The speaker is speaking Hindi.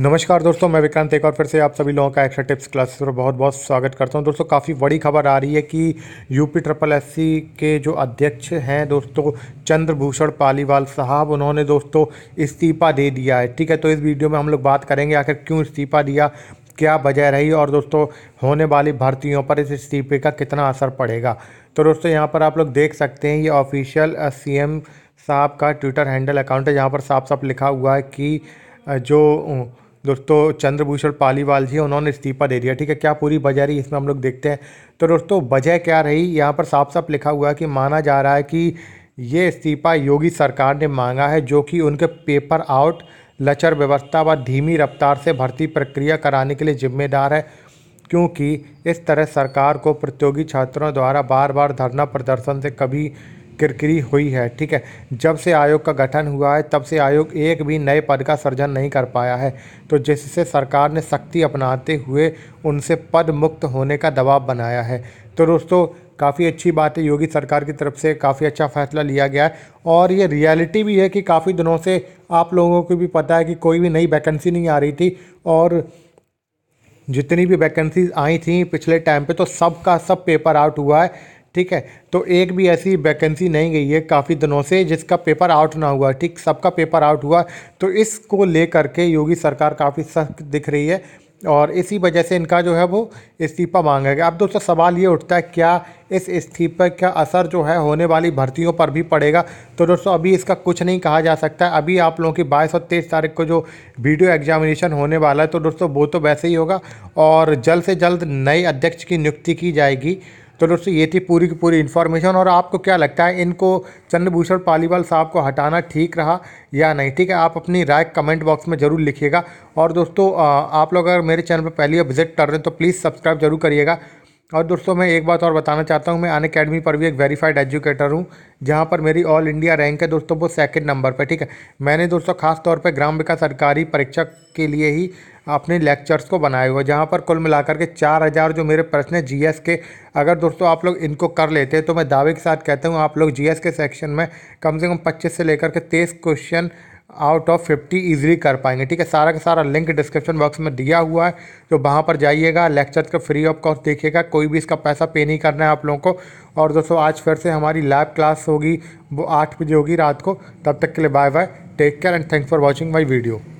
नमस्कार दोस्तों मैं विक्रांत एक और फिर से आप सभी लोगों का एक्स्ट्रा टिप्स क्लासेस पर बहुत बहुत स्वागत करता हूं दोस्तों काफ़ी बड़ी खबर आ रही है कि यूपी ट्रिपल एस के जो अध्यक्ष हैं दोस्तों चंद्रभूषण पालीवाल साहब उन्होंने दोस्तों इस्तीफा दे दिया है ठीक है तो इस वीडियो में हम लोग बात करेंगे आखिर क्यों इस्तीफा दिया क्या वजह रही और दोस्तों होने वाली भर्तियों पर इस इस्तीफे का कितना असर पड़ेगा तो दोस्तों यहाँ पर आप लोग देख सकते हैं ये ऑफिशियल सी साहब का ट्विटर हैंडल अकाउंट है जहाँ पर साफ साफ लिखा हुआ है कि जो दोस्तों चंद्रभूषण पालीवाल जी उन्होंने इस्तीफा दे दिया ठीक है क्या पूरी वजह रही इसमें हम लोग देखते हैं तो दोस्तों वजह क्या रही यहाँ पर साफ साफ लिखा हुआ है कि माना जा रहा है कि ये इस्तीफा योगी सरकार ने मांगा है जो कि उनके पेपर आउट लचर व्यवस्था व धीमी रफ्तार से भर्ती प्रक्रिया कराने के लिए जिम्मेदार है क्योंकि इस तरह सरकार को प्रतियोगी छात्रों द्वारा बार बार धरना प्रदर्शन से कभी किरकिरी हुई है ठीक है जब से आयोग का गठन हुआ है तब से आयोग एक भी नए पद का सृजन नहीं कर पाया है तो जिससे सरकार ने सख्ती अपनाते हुए उनसे पद मुक्त होने का दबाव बनाया है तो दोस्तों काफ़ी अच्छी बात है योगी सरकार की तरफ से काफ़ी अच्छा फैसला लिया गया है और ये रियलिटी भी है कि काफ़ी दिनों से आप लोगों को भी पता है कि कोई भी नई वैकेंसी नहीं आ रही थी और जितनी भी वैकेंसीज आई थी पिछले टाइम पे तो सब का सब पेपर आउट हुआ है ठीक है तो एक भी ऐसी वैकेंसी नहीं गई है काफ़ी दिनों से जिसका पेपर आउट ना हुआ ठीक सबका पेपर आउट हुआ तो इसको लेकर के योगी सरकार काफ़ी सख्त दिख रही है और इसी वजह से इनका जो है वो इस्तीफा मांगा गया अब दोस्तों सवाल ये उठता है क्या इस इस्तीफे का असर जो है होने वाली भर्तियों पर भी पड़ेगा तो दोस्तों अभी इसका कुछ नहीं कहा जा सकता है अभी आप लोगों की बाईस और तेईस तारीख को जो वीडियो एग्जामिनेशन होने वाला है तो दोस्तों वो तो वैसे ही होगा और जल्द से जल्द नए अध्यक्ष की नियुक्ति की जाएगी तो दोस्तों ये थी पूरी की पूरी इन्फॉर्मेशन और आपको क्या लगता है इनको चंद्रभूषण पालीवाल साहब को हटाना ठीक रहा या नहीं ठीक है आप अपनी राय कमेंट बॉक्स में ज़रूर लिखिएगा और दोस्तों आप लोग अगर मेरे चैनल पर पहली बार विजिट कर रहे हैं तो प्लीज़ सब्सक्राइब जरूर करिएगा और दोस्तों मैं एक बात और बताना चाहता हूँ मैं अन अकेडमी पर भी एक वेरीफाइड एजुकेटर हूँ जहाँ पर मेरी ऑल इंडिया रैंक है दोस्तों वो सेकंड नंबर पर ठीक है मैंने दोस्तों खास तौर पे ग्राम विकास सरकारी परीक्षा के लिए ही अपने लेक्चर्स को बनाए हुए जहाँ पर कुल मिलाकर के चार हज़ार जो मेरे प्रश्न है जी के अगर दोस्तों आप लोग इनको कर लेते हैं तो मैं दावे के साथ कहता हूँ आप लोग जी के सेक्शन में कम से कम पच्चीस से लेकर के तेईस question out of fifty easily कर पाएंगे ठीक है सारा का सारा लिंक डिस्क्रिप्शन बॉक्स में दिया हुआ है तो वहाँ पर जाइएगा लेक्चर का फ्री ऑफ कॉस्ट देखिएगा कोई भी इसका पैसा पे नहीं करना है आप लोगों को और दोस्तों आज फिर से हमारी लाइव क्लास होगी वो आठ बजे होगी रात को तब तक के लिए bye bye take care and thanks for watching my video